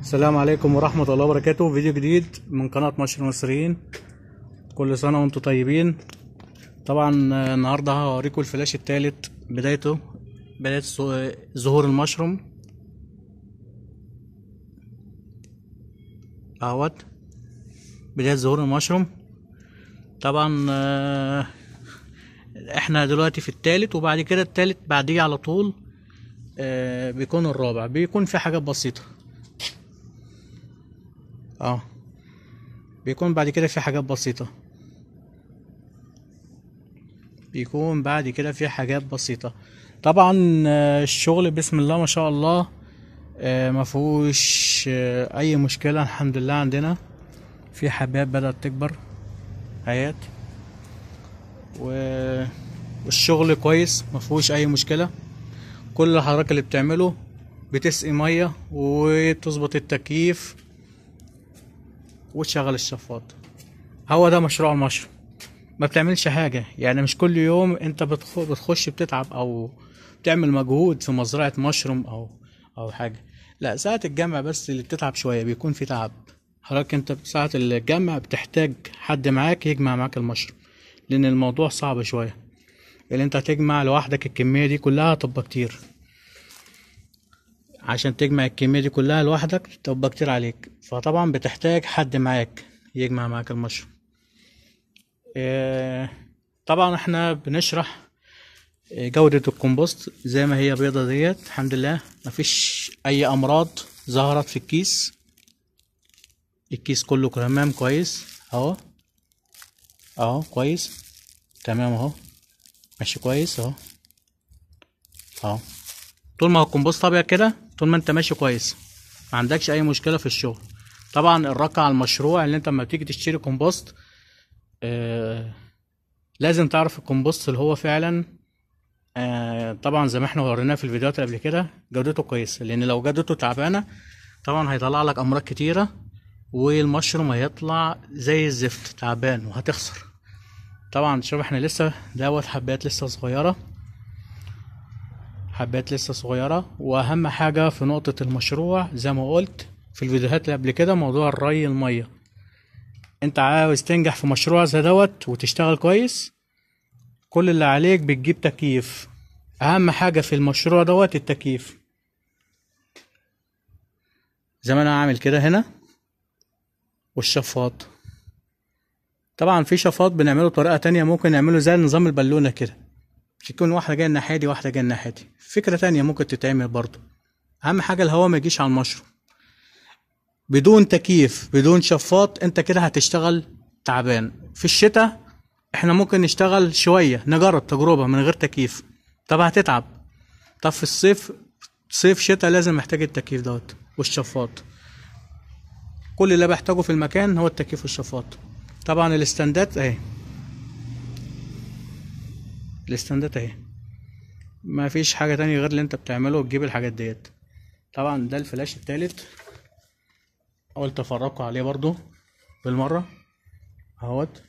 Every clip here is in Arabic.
السلام عليكم ورحمة الله وبركاته فيديو جديد من قناة مصر المصريين كل سنة وانتم طيبين طبعا آه، النهاردة هوريكم الفلاش التالت بدايته بداية آه، ظهور المشروم اهوت بداية ظهور المشروم طبعا آه، احنا دلوقتي في التالت وبعد كده التالت بعديه على طول بيكون الرابع بيكون في حاجات بسيطة اه بيكون بعد كده في حاجات بسيطة بيكون بعد كده في حاجات بسيطة طبعا آه، الشغل بسم الله ما شاء الله آه، ما فيهوش آه، اي مشكلة الحمد لله عندنا في حبات بدأت تكبر حيات والشغل كويس ما فيهوش اي مشكلة كل الحركة اللي بتعمله بتسقي مية وتظبط التكييف وتشغل الشفاط هو ده مشروع المشروع ما بتعملش حاجة يعني مش كل يوم انت بتخش بتتعب او بتعمل مجهود في مزرعة مشروم او او حاجة لا ساعة الجمع بس اللي بتتعب شوية بيكون في تعب حضرتك انت ساعة الجمع بتحتاج حد معاك يجمع معاك المشروم لان الموضوع صعب شوية اللي انت هتجمع لوحدك الكمية دي كلها هتبقى كتير عشان تجمع الكمية دي كلها لوحدك تبقى كتير عليك فطبعا بتحتاج حد معاك يجمع معاك المشروب آه، طبعا احنا بنشرح آه، جودة الكومبوست زي ما هي بيضة ديت الحمد لله مفيش اي امراض ظهرت في الكيس الكيس كله تمام كويس اهو اهو كويس تمام اهو ماشي كويس اهو اهو طول ما هو الكمبوست ابيض كده طول ما انت ماشي كويس ما عندكش اي مشكله في الشغل طبعا الرقع على المشروع اللي انت لما بتيجي تشتري كومبوست آه لازم تعرف الكومبوست اللي هو فعلا آه طبعا زي ما احنا وريناه في الفيديوهات اللي قبل كده جودته كويسه لان لو جودته تعبانه طبعا هيطلع لك امراض كتيره والمشروم هيطلع زي الزفت تعبان وهتخسر طبعا شوف احنا لسه دوت حبات لسه صغيره حبات لسه صغيرة واهم حاجة في نقطة المشروع زي ما قلت في الفيديوهات اللي قبل كده موضوع الري المية انت عاوز تنجح في مشروع زي دوت وتشتغل كويس كل اللي عليك بتجيب تكييف اهم حاجة في المشروع دوت التكييف زي ما انا عامل كده هنا والشفاط طبعا في شفاط بنعمله بطريقة تانية ممكن نعمله زي نظام البالونة كده مش يكون واحده جايه الناحيه دي واحده جايه الناحيه دي فكره تانية ممكن تتعمل برضه اهم حاجه الهواء ما يجيش على المشروم بدون تكييف بدون شفاط انت كده هتشتغل تعبان في الشتاء احنا ممكن نشتغل شويه نجرب تجربه من غير تكييف طب هتتعب طب في الصيف صيف شتاء لازم محتاج التكييف دوت والشفاط كل اللي بحتاجه في المكان هو التكييف والشفاط طبعا الاستندات اهي الاستندات اهي ما فيش حاجه تانية غير اللي انت بتعمله وتجيب الحاجات ديت طبعا ده الفلاش التالت قلت افرجكم عليه برضو بالمره اهوت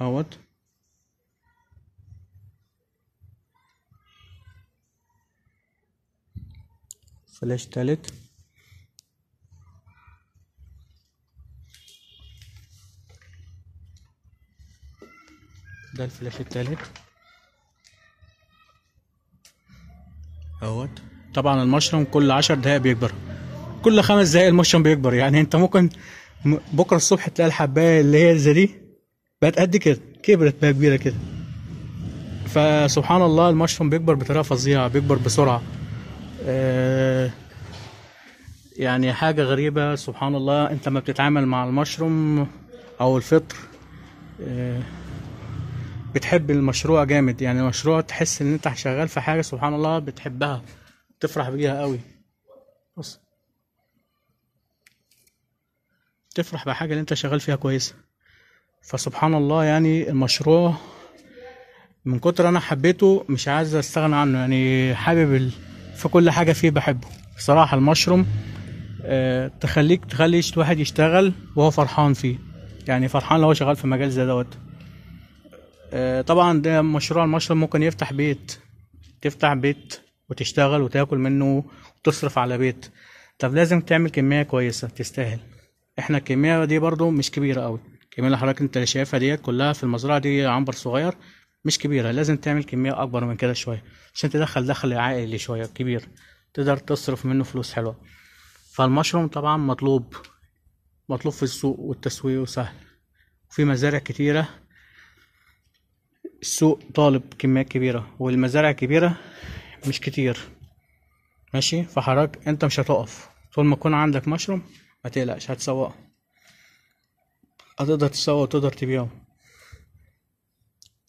اهوت فلاش تالت ده الفلاش التالت اهوت طبعا المشروم كل عشر دقايق بيكبر كل خمس دقايق المشروم بيكبر يعني انت ممكن بكره الصبح تلاقي الحبايه اللي هي زي دي بقت قد كده كبرت بقى كبيره كده فسبحان الله المشروم بيكبر بطريقه فظيعه بيكبر بسرعه آه، يعني حاجه غريبه سبحان الله انت ما بتتعامل مع المشروم او الفطر آه، بتحب المشروع جامد يعني مشروع تحس ان انت شغال في حاجه سبحان الله بتحبها تفرح بيها قوي بص تفرح بحاجه اللي انت شغال فيها كويسه فسبحان الله يعني المشروع من كتر انا حبيته مش عايز استغنى عنه يعني حابب في كل حاجه فيه بحبه بصراحه المشروم آه، تخليك تخلي واحد يشتغل وهو فرحان فيه يعني فرحان لو هو شغال في مجال زي دوت آه، طبعا ده مشروع المشروب ممكن يفتح بيت تفتح بيت وتشتغل وتاكل منه وتصرف على بيت طب لازم تعمل كميه كويسه تستاهل احنا الكميه دي برضو مش كبيره قوي الكميه اللي حضرتك انت شايفها ديت كلها في المزرعه دي عنبر صغير مش كبيره لازم تعمل كميه اكبر من كده شويه عشان تدخل دخل عائلي شويه كبير تقدر تصرف منه فلوس حلوه فالمشروم طبعا مطلوب مطلوب في السوق والتسويق سهل وفي مزارع كتيره السوق طالب كميات كبيرة والمزارع الكبيرة مش كتير ماشي فحرك انت مش هتقف طول ما يكون عندك مشروم ما تقلقش هتسوقه هتقدر تسوقه وتقدر تبيعه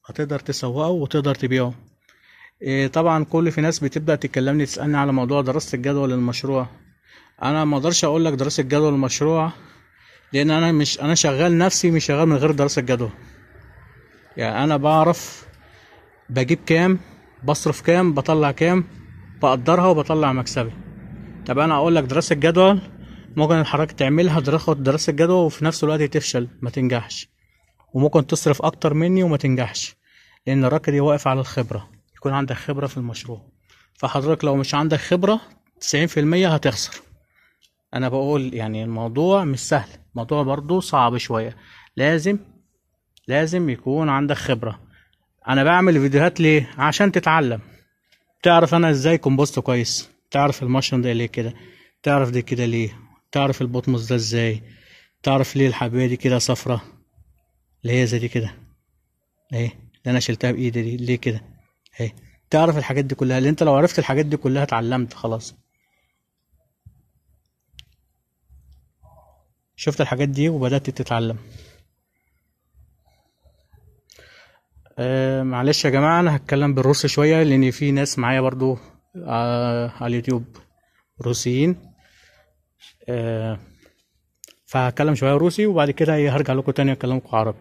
هتقدر تسوقه وتقدر تبيعه إيه طبعا كل في ناس بتبدا تكلمني تسالني على موضوع دراسه الجدوى للمشروع انا ما اقدرش اقول لك دراسه الجدول المشروع لان انا مش انا شغال نفسي مش شغال من غير دراسه الجدوى يعني انا بعرف بجيب كام بصرف كام بطلع كام بقدرها وبطلع مكسبي طب انا اقول لك دراسه جدول ممكن حضرتك تعملها دراسه جدول وفي نفس الوقت تفشل ما تنجحش وممكن تصرف اكتر مني وما تنجحش لان الراجل واقف على الخبره يكون عندك خبره في المشروع فحضرتك لو مش عندك خبره 90% هتخسر انا بقول يعني الموضوع مش سهل الموضوع برضو صعب شويه لازم لازم يكون عندك خبرة انا بعمل فيديوهات ليه عشان تتعلم تعرف انا ازاي كومبوست كويس تعرف المشروم ده ليه كده تعرف دي كده ليه تعرف البطمس ده ازاي تعرف ليه الحبيبة دي كده صفرة اللي هي زي دي كده اهي اللي انا شلتها بايدي دي ليه كده اهي تعرف الحاجات دي كلها اللي انت لو عرفت الحاجات دي كلها اتعلمت خلاص شفت الحاجات دي وبدأت تتعلم آه معلش يا جماعة أنا هتكلم بالروسي شوية لأن في ناس معايا برضو آه على اليوتيوب روسيين آه فهتكلم شوية روسي وبعد كده إيه، هرجع لكم تاني أكلمكم عربي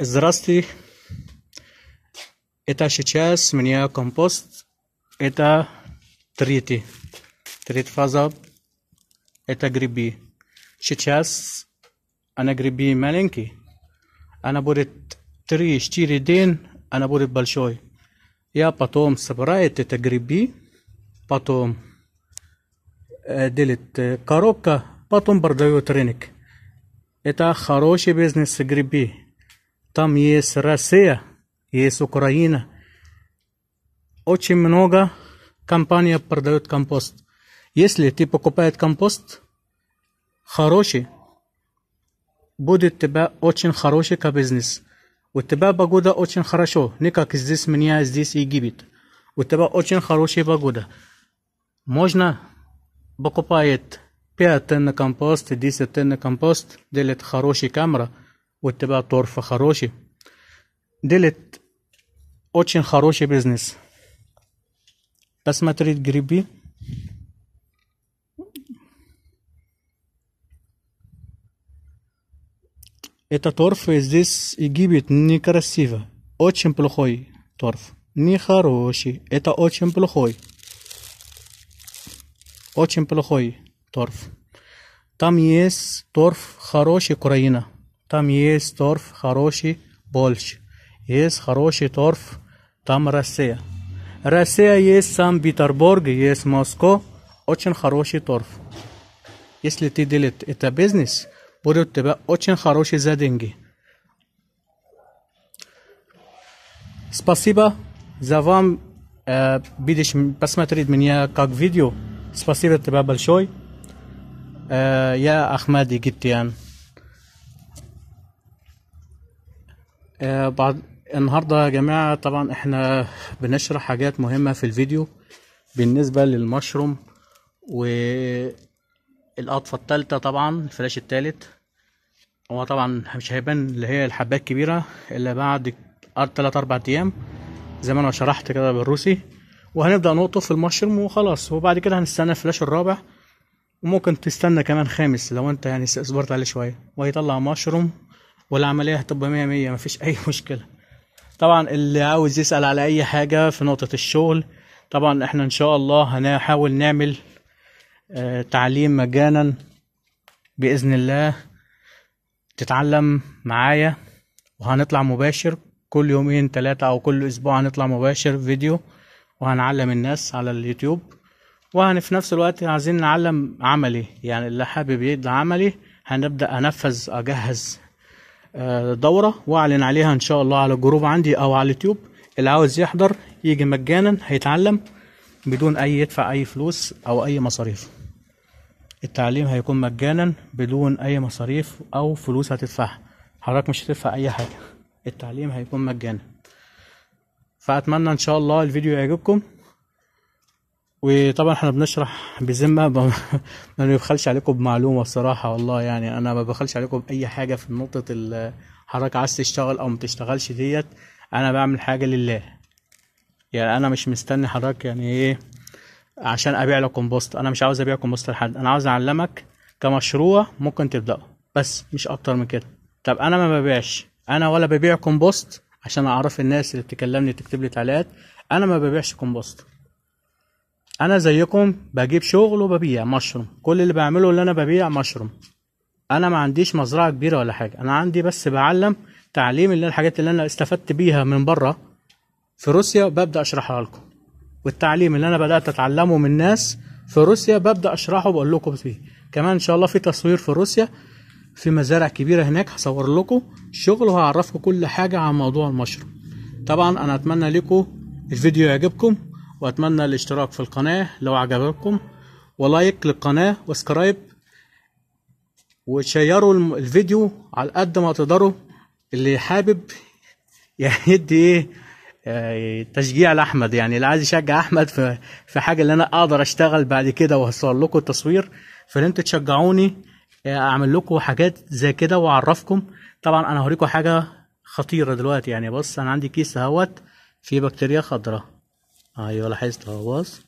زراستي إتا شيتشاس منيا كومبوست إتا تريتي تريت فازاب إتا جريبي شيتشاس أنا جريبي مالينكي أنا بوريت 3-4 дня она будет большой. Я потом собираю эти грибы, потом э, делит э, коробка, потом продает рынок. Это хороший бизнес грибы. Там есть Россия, есть Украина. Очень много компаний продает компост. Если ты покупаешь компост хороший, будет у тебя очень хороший бизнес. У тебя погода очень хорошо, не как здесь меня здесь Египет. У тебя очень хорошая погода. Можно покупает 5 тонн компост, 10 тонн компост, делает хорошая камера, у тебя торф хороший. Делает очень хороший бизнес. Посмотреть грибы – Этот торф здесь и Египет некрасиво. Очень плохой торф. Нехороший. Это очень плохой. Очень плохой торф. Там есть торф хороший Украина. Там есть торф хороший Польша. Есть хороший торф там Россия. Россия есть Санкт-Петербург, есть Москва. Очень хороший торф. Если ты делаешь это бизнес, بودو تبا اوچن خاروش زدنگي سپاسيبا زوام اه، بيدش بس ما تريد من يا كاك فيديو سپاسيبا تبا بلشوي يا اه، احمد جيتيان اه، بعد النهاردة يا جماعة طبعا احنا بنشرح حاجات مهمة في الفيديو بالنسبة للمشروم والقطفة الثالثة طبعا الفلاش الثالث هو طبعا مش هيبان اللي هي الحبات كبيرة الا بعد تلات اربع ايام زي ما انا شرحت كده بالروسي وهنبدأ نقطه في المشروم وخلاص وبعد كده هنستنى الفلاش الرابع وممكن تستنى كمان خامس لو انت يعني صبرت عليه شوية وهيطلع مشروم والعملية هتبقى مية مية مفيش أي مشكلة طبعا اللي عاوز يسأل على أي حاجة في نقطة الشغل طبعا احنا ان شاء الله هنحاول نعمل آه، تعليم مجانا بإذن الله تتعلم معايا وهنطلع مباشر كل يومين ثلاثة أو كل أسبوع هنطلع مباشر فيديو وهنعلم الناس على اليوتيوب وهن في نفس الوقت عايزين نعلم عملي يعني اللي حابب يبدأ عملي هنبدأ أنفذ أجهز آه، دورة وأعلن عليها إن شاء الله على الجروب عندي أو على اليوتيوب اللي عاوز يحضر يجي مجانا هيتعلم بدون أي يدفع أي فلوس أو أي مصاريف التعليم هيكون مجانا بدون اي مصاريف او فلوس هتدفعها حضرتك مش هتدفع اي حاجه التعليم هيكون مجانا فاتمنى ان شاء الله الفيديو يعجبكم وطبعا احنا بنشرح بذمه ما بنبخلش عليكم بمعلومه الصراحه والله يعني انا ما ببخلش عليكم باي حاجه في نقطه حضرتك عايز تشتغل او ما تشتغلش ديت انا بعمل حاجه لله يعني انا مش مستني حضرتك يعني ايه عشان ابيع لك كومبوست انا مش عاوز ابيع كومبوست لحد انا عاوز اعلمك كمشروع ممكن تبداه بس مش اكتر من كده طب انا ما ببيعش انا ولا ببيع كومبوست عشان اعرف الناس اللي بتكلمني تكتب لي تعليقات انا ما ببيعش كومبوست انا زيكم بجيب شغل وببيع مشروم كل اللي بعمله اللي انا ببيع مشروم انا ما عنديش مزرعه كبيره ولا حاجه انا عندي بس بعلم تعليم اللي الحاجات اللي انا استفدت بيها من بره في روسيا ببدا اشرحها لكم والتعليم اللي انا بدات اتعلمه من ناس في روسيا ببدا اشرحه بقول لكم فيه كمان ان شاء الله في تصوير في روسيا في مزارع كبيره هناك هصور لكم الشغل وهعرفكم كل حاجه عن موضوع المشروم طبعا انا اتمنى لكم الفيديو يعجبكم واتمنى الاشتراك في القناه لو عجبكم ولايك للقناه وسكرايب وشيروا الفيديو على قد ما تقدروا اللي حابب يدي ايه تشجيع لاحمد يعني اللي عايز يشجع احمد في في حاجه اللي انا اقدر اشتغل بعد كده واوصل لكم التصوير فان انتوا تشجعوني آه، اعمل لكم حاجات زي كده واعرفكم طبعا انا هوريكم حاجه خطيره دلوقتي يعني بص انا عندي كيس اهوت فيه بكتيريا خضراء ايوه لاحظت اهو بص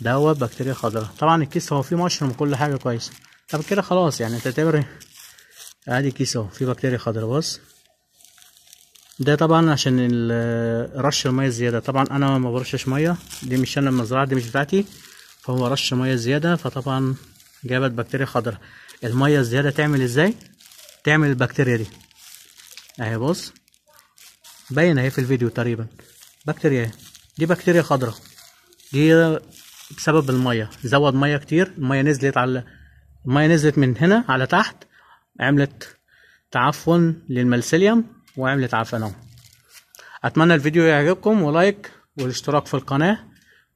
دوت بكتيريا خضراء طبعا الكيس هو فيه مشروم وكل حاجه كويسه طب كده خلاص يعني انت تعتبر آه، ادي كيس اهو فيه بكتيريا خضراء بص ده طبعا عشان رش الميه زياده طبعا انا ما برشش ميه دي مش انا المزرعه دي مش بتاعتي فهو رش ميه زياده فطبعا جابت بكتيريا خضراء الميه الزياده تعمل ازاي تعمل البكتيريا دي اهي بص باين اهي في الفيديو تقريبا بكتيريا دي بكتيريا خضراء دي بسبب الميه زود ميه كتير الميه نزلت على الميه نزلت من هنا على تحت عملت تعفن للملسيليوم وعملت عفنهم اتمنى الفيديو يعجبكم ولايك والاشتراك في القناه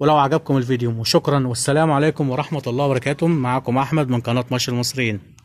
ولو عجبكم الفيديو وشكرا والسلام عليكم ورحمه الله وبركاته معكم احمد من قناه مصر المصريين